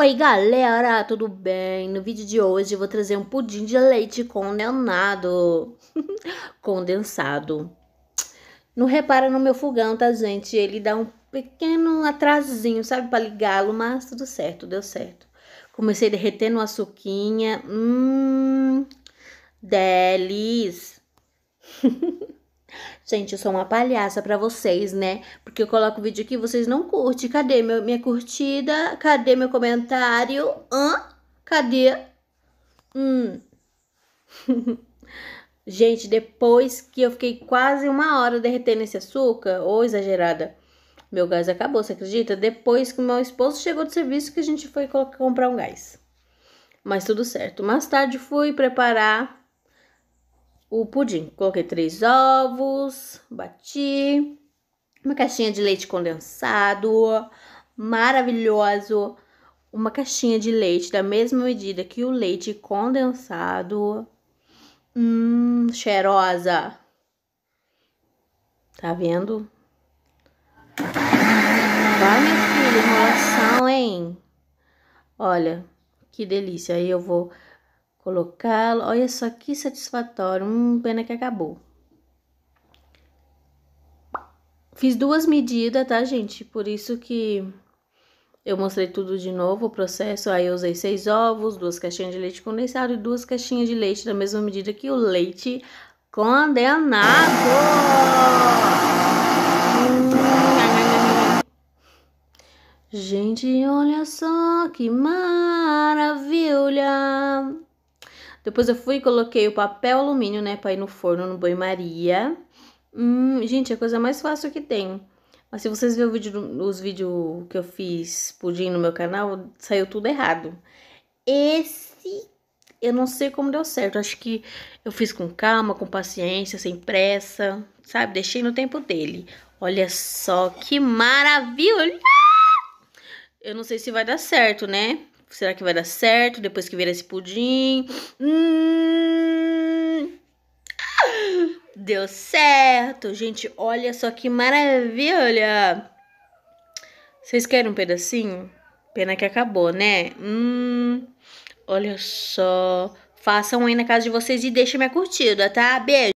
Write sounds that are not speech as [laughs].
Oi galera, tudo bem? No vídeo de hoje vou trazer um pudim de leite condenado, [laughs] condensado. Não repara no meu fogão, tá gente? Ele dá um pequeno atrasinho, sabe, para ligá-lo, mas tudo certo, deu certo. Comecei derretendo a suquinha, hum, delis. [laughs] Gente, eu sou uma palhaça para vocês, né? Porque eu coloco o vídeo aqui e vocês não curtem. Cadê meu, minha curtida? Cadê meu comentário? Hã? Cadê? Hum. [laughs] Gente, depois que eu fiquei quase uma hora derretendo esse açúcar, ou oh, exagerada, meu gás acabou, você acredita? Depois que meu esposo chegou do serviço que a gente foi comprar um gás. Mas tudo certo. Mais tarde fui preparar o pudim. Coloquei três ovos, bati, uma caixinha de leite condensado, maravilhoso. Uma caixinha de leite da mesma medida que o leite condensado. Hum, cheirosa. Tá vendo? Vai, minha filha, enrolação, hein? Olha, que delícia. Aí eu vou colocá-lo. Olha só que satisfatório. Hum, pena que acabou. Fiz duas medidas, tá, gente? Por isso que eu mostrei tudo de novo, o processo. Aí eu usei seis ovos, duas caixinhas de leite condensado e duas caixinhas de leite da mesma medida que o leite condenado. Gente, olha só que maravilha! Depois eu fui e coloquei o papel alumínio, né, pra ir no forno, no banho-maria. Hum, gente, é a coisa mais fácil que tem. Mas se vocês verem vídeo, os vídeos que eu fiz pudim no meu canal, saiu tudo errado. Esse, eu não sei como deu certo. Acho que eu fiz com calma, com paciência, sem pressa, sabe? Deixei no tempo dele. Olha só que maravilha! Eu não sei se vai dar certo, né? Será que vai dar certo depois que vira esse pudim? Hum... Deu certo, gente. Olha só que maravilha. Vocês querem um pedacinho? Pena que acabou, né? Hum... Olha só. Façam aí na casa de vocês e deixem minha curtida, tá? Beijo.